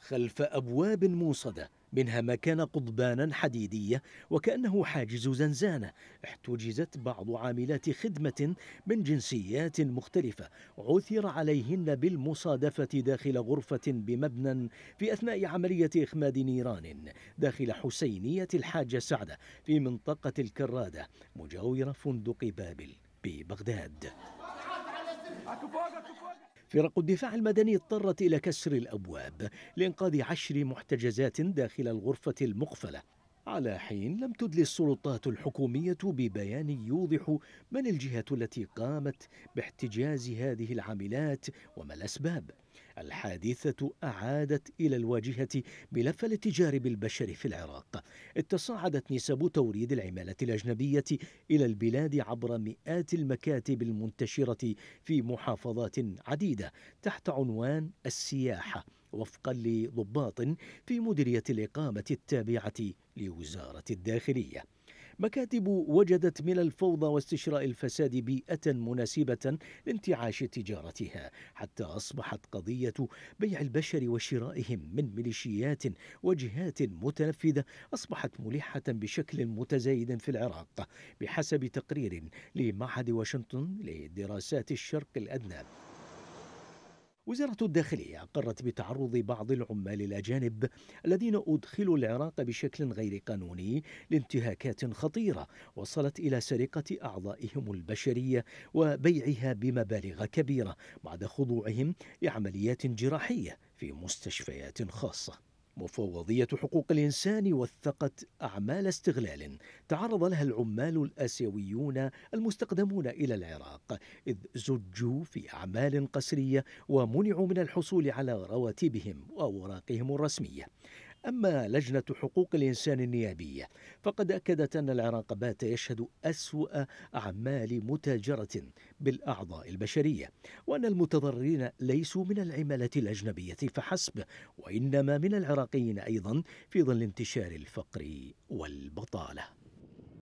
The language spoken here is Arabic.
خلف أبواب موصدة منها ما كان قضبانا حديدية وكأنه حاجز زنزانة احتجزت بعض عاملات خدمة من جنسيات مختلفة عثر عليهن بالمصادفة داخل غرفة بمبنى في أثناء عملية إخماد نيران داخل حسينية الحاجة سعدة في منطقة الكرادة مجاورة فندق بابل ببغداد فرق الدفاع المدني اضطرت إلى كسر الأبواب لإنقاذ عشر محتجزات داخل الغرفة المقفلة على حين لم تدل السلطات الحكومية ببيان يوضح من الجهة التي قامت باحتجاز هذه العاملات وما الأسباب الحادثة أعادت إلى الواجهة ملف الاتجار بالبشر في العراق تصاعدت نسب توريد العمالة الأجنبية إلى البلاد عبر مئات المكاتب المنتشرة في محافظات عديدة تحت عنوان السياحة وفقا لضباط في مديرية الإقامة التابعة لوزارة الداخلية مكاتب وجدت من الفوضى واستشراء الفساد بيئة مناسبة لانتعاش تجارتها حتى أصبحت قضية بيع البشر وشرائهم من ميليشيات وجهات متنفذة أصبحت ملحة بشكل متزايد في العراق بحسب تقرير لمعهد واشنطن لدراسات الشرق الأدنى وزارة الداخلية أقرت بتعرض بعض العمال الأجانب الذين أدخلوا العراق بشكل غير قانوني لانتهاكات خطيرة وصلت إلى سرقة أعضائهم البشرية وبيعها بمبالغ كبيرة بعد خضوعهم لعمليات جراحية في مستشفيات خاصة مفوضية حقوق الإنسان وثقت أعمال استغلال تعرض لها العمال الآسيويون المستقدمون إلى العراق إذ زجوا في أعمال قسرية ومنعوا من الحصول على رواتبهم وأوراقهم الرسمية أما لجنة حقوق الإنسان النيابية فقد أكدت أن العراق بات يشهد أسوأ أعمال متاجرة بالأعضاء البشرية وأن المتضررين ليسوا من العمالة الأجنبية فحسب وإنما من العراقيين أيضا في ظل انتشار الفقر والبطالة